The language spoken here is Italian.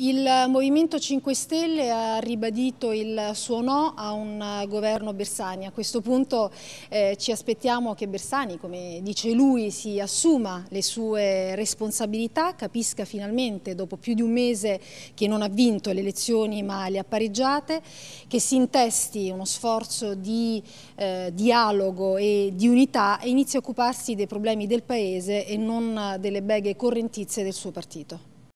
Il Movimento 5 Stelle ha ribadito il suo no a un governo Bersani. A questo punto eh, ci aspettiamo che Bersani, come dice lui, si assuma le sue responsabilità, capisca finalmente, dopo più di un mese che non ha vinto le elezioni ma le ha pareggiate, che si intesti uno sforzo di eh, dialogo e di unità e inizi a occuparsi dei problemi del Paese e non delle beghe correntizie del suo partito.